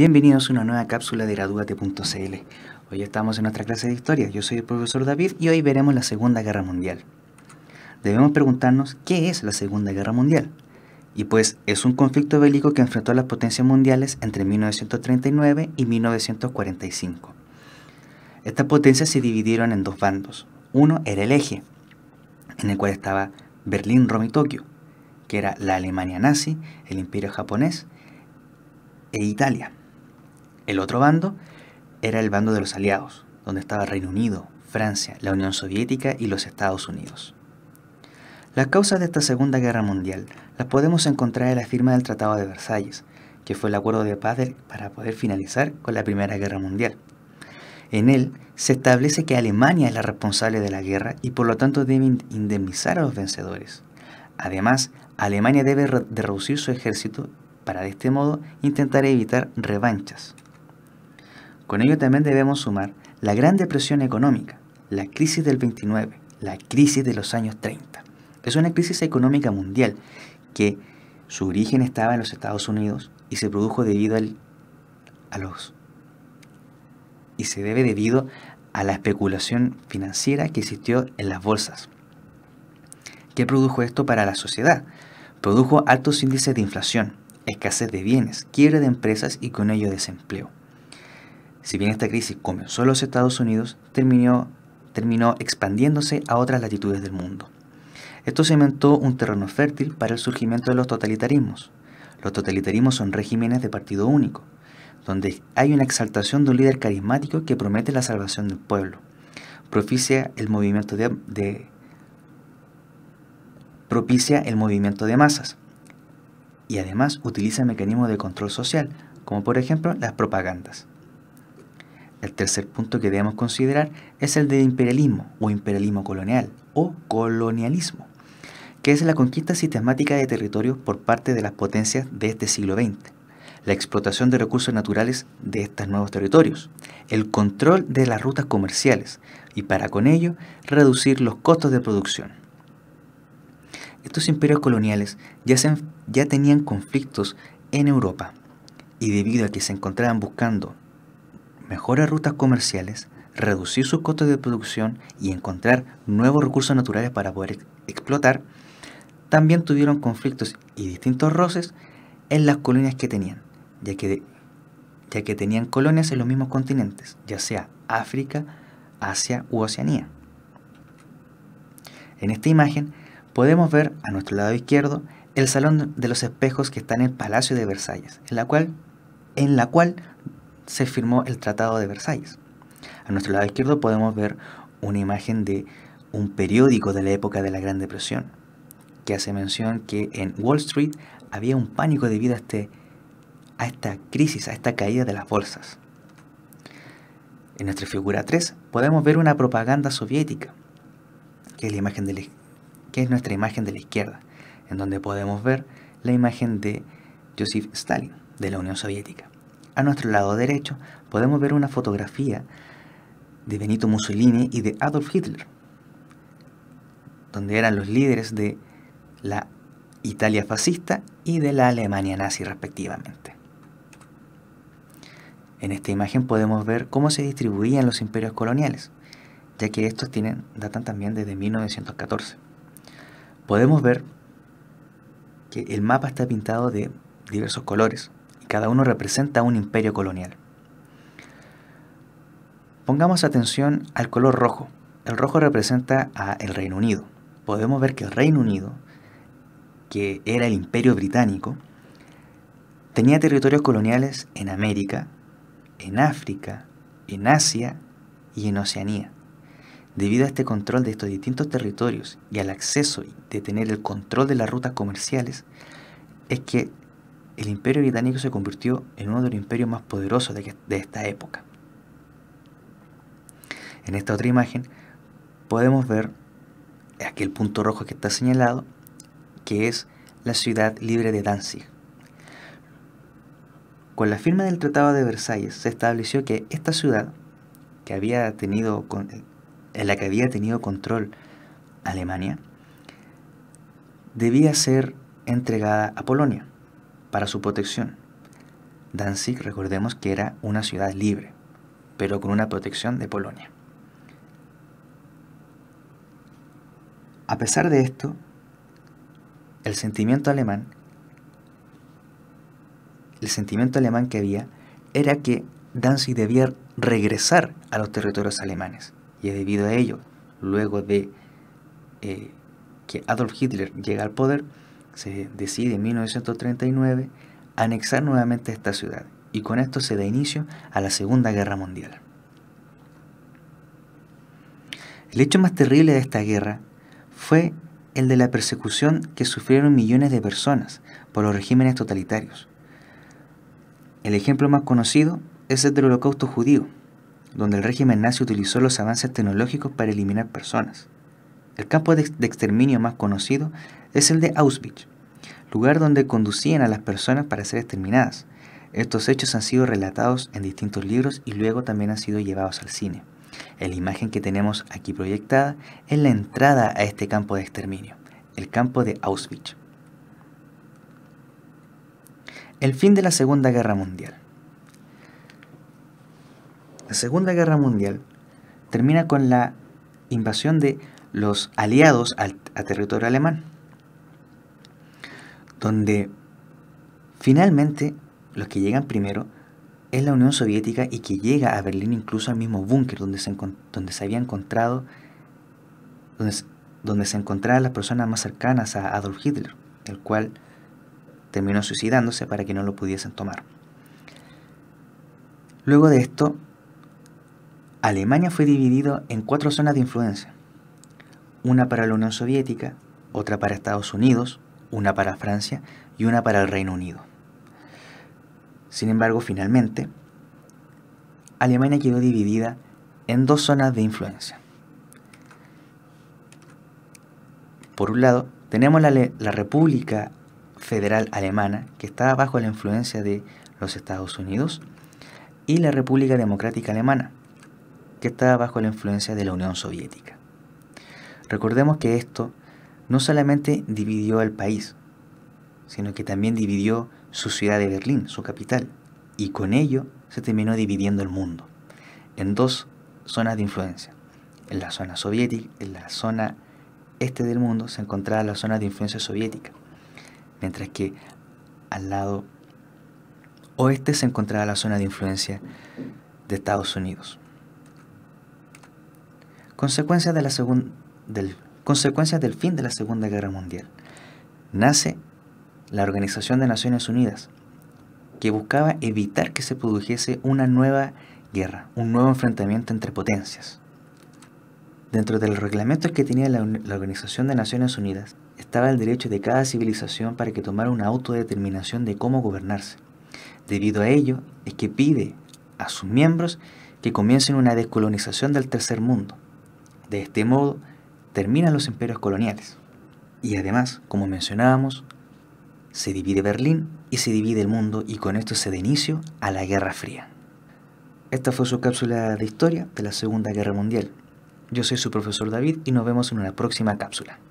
Bienvenidos a una nueva cápsula de graduate.cl. Hoy estamos en nuestra clase de historia. Yo soy el profesor David y hoy veremos la Segunda Guerra Mundial. Debemos preguntarnos qué es la Segunda Guerra Mundial. Y pues es un conflicto bélico que enfrentó a las potencias mundiales entre 1939 y 1945. Estas potencias se dividieron en dos bandos. Uno era el eje, en el cual estaba Berlín, Roma y Tokio, que era la Alemania nazi, el imperio japonés e Italia. El otro bando era el bando de los aliados, donde estaba Reino Unido, Francia, la Unión Soviética y los Estados Unidos. Las causas de esta Segunda Guerra Mundial las podemos encontrar en la firma del Tratado de Versalles, que fue el acuerdo de paz para poder finalizar con la Primera Guerra Mundial. En él se establece que Alemania es la responsable de la guerra y por lo tanto debe indemnizar a los vencedores. Además, Alemania debe reducir su ejército para de este modo intentar evitar revanchas. Con ello también debemos sumar la Gran Depresión Económica, la crisis del 29, la crisis de los años 30. Es una crisis económica mundial que su origen estaba en los Estados Unidos y se produjo debido al, a los y se debe debido a la especulación financiera que existió en las bolsas. ¿Qué produjo esto para la sociedad? Produjo altos índices de inflación, escasez de bienes, quiebre de empresas y con ello desempleo. Si bien esta crisis comenzó en los Estados Unidos, terminó, terminó expandiéndose a otras latitudes del mundo. Esto cimentó un terreno fértil para el surgimiento de los totalitarismos. Los totalitarismos son regímenes de partido único, donde hay una exaltación de un líder carismático que promete la salvación del pueblo, propicia el movimiento de propicia el movimiento de masas y además utiliza mecanismos de control social, como por ejemplo las propagandas. El tercer punto que debemos considerar es el del imperialismo o imperialismo colonial o colonialismo, que es la conquista sistemática de territorios por parte de las potencias de este siglo XX, la explotación de recursos naturales de estos nuevos territorios, el control de las rutas comerciales y para con ello reducir los costos de producción. Estos imperios coloniales ya, ya tenían conflictos en Europa y debido a que se encontraban buscando mejores rutas comerciales, reducir sus costos de producción y encontrar nuevos recursos naturales para poder explotar, también tuvieron conflictos y distintos roces en las colonias que tenían, ya que, ya que tenían colonias en los mismos continentes, ya sea África, Asia u Oceanía. En esta imagen podemos ver a nuestro lado izquierdo el Salón de los Espejos que está en el Palacio de Versalles, en la cual, en la cual se firmó el Tratado de Versalles. A nuestro lado izquierdo podemos ver una imagen de un periódico de la época de la Gran Depresión, que hace mención que en Wall Street había un pánico debido a, este, a esta crisis, a esta caída de las bolsas. En nuestra figura 3 podemos ver una propaganda soviética, que es nuestra imagen de la izquierda, en donde podemos ver la imagen de Joseph Stalin, de la Unión Soviética a nuestro lado derecho podemos ver una fotografía de Benito Mussolini y de Adolf Hitler, donde eran los líderes de la Italia fascista y de la Alemania nazi respectivamente. En esta imagen podemos ver cómo se distribuían los imperios coloniales, ya que estos tienen, datan también desde 1914. Podemos ver que el mapa está pintado de diversos colores, cada uno representa un imperio colonial. Pongamos atención al color rojo. El rojo representa a el Reino Unido. Podemos ver que el Reino Unido, que era el imperio británico, tenía territorios coloniales en América, en África, en Asia y en Oceanía. Debido a este control de estos distintos territorios y al acceso de tener el control de las rutas comerciales, es que el imperio británico se convirtió en uno de los imperios más poderosos de, esta época. En esta otra imagen podemos ver aquel punto rojo que está señalado, que es la ciudad libre de Danzig. Con la firma del Tratado de Versalles se estableció que esta ciudad, que había tenido, en la que había tenido control Alemania, debía ser entregada a Polonia para su protección. Danzig, recordemos que era una ciudad libre, pero con una protección de Polonia. A pesar de esto, el sentimiento alemán, el sentimiento alemán que había era que Danzig debía regresar a los territorios alemanes. Y debido a ello, luego de eh, que Adolf Hitler llega al poder, se decide en 1939 anexar nuevamente esta ciudad y con esto se da inicio a la Segunda Guerra Mundial. El hecho más terrible de esta guerra fue el de la persecución que sufrieron millones de personas por los regímenes totalitarios. El ejemplo más conocido es el del holocausto judío, donde el régimen nazi utilizó los avances tecnológicos para eliminar personas. El campo de, exterminio más conocido es el de Auschwitz, lugar donde conducían a las personas para ser exterminadas. Estos hechos han sido relatados en distintos libros y luego también han sido llevados al cine. La imagen que tenemos aquí proyectada es la entrada a este campo de exterminio, el campo de Auschwitz. El fin de la Segunda Guerra Mundial. La Segunda Guerra Mundial termina con la invasión de los aliados al, a territorio alemán, donde finalmente los que llegan primero es la Unión Soviética y que llega a Berlín incluso al mismo búnker donde se, donde se había encontrado, donde, se encontraban las personas más cercanas a Adolf Hitler, el cual terminó suicidándose para que no lo pudiesen tomar. Luego de esto, Alemania fue dividido en cuatro zonas de influencia, una para la Unión Soviética, otra para Estados Unidos, una para Francia y una para el Reino Unido. Sin embargo, finalmente, Alemania quedó dividida en dos zonas de influencia. Por un lado, tenemos la, República Federal Alemana, que estaba bajo la influencia de los Estados Unidos, y la República Democrática Alemana, que estaba bajo la influencia de la Unión Soviética. Recordemos que esto no solamente dividió el país, sino que también dividió su ciudad de Berlín, su capital, y con ello se terminó dividiendo el mundo en dos zonas de influencia. En la zona soviética, en la zona este del mundo, se encontraba la zona de influencia soviética, mientras que al lado oeste se encontraba la zona de influencia de Estados Unidos. Consecuencias de la, segunda del, consecuencias del fin de la Segunda Guerra Mundial. Nace la Organización de Naciones Unidas, que buscaba evitar que se produjese una nueva guerra, un nuevo enfrentamiento entre potencias. Dentro de los reglamentos que tenía la, Organización de Naciones Unidas estaba el derecho de cada civilización para que tomara una autodeterminación de cómo gobernarse. Debido a ello es que pide a sus miembros que comiencen una descolonización del tercer mundo. De este modo terminan los imperios coloniales. Y además, como mencionábamos, se divide Berlín y se divide el mundo y con esto se da inicio a la Guerra Fría. Esta fue su cápsula de historia de la Segunda Guerra Mundial. Yo soy su profesor David y nos vemos en una próxima cápsula.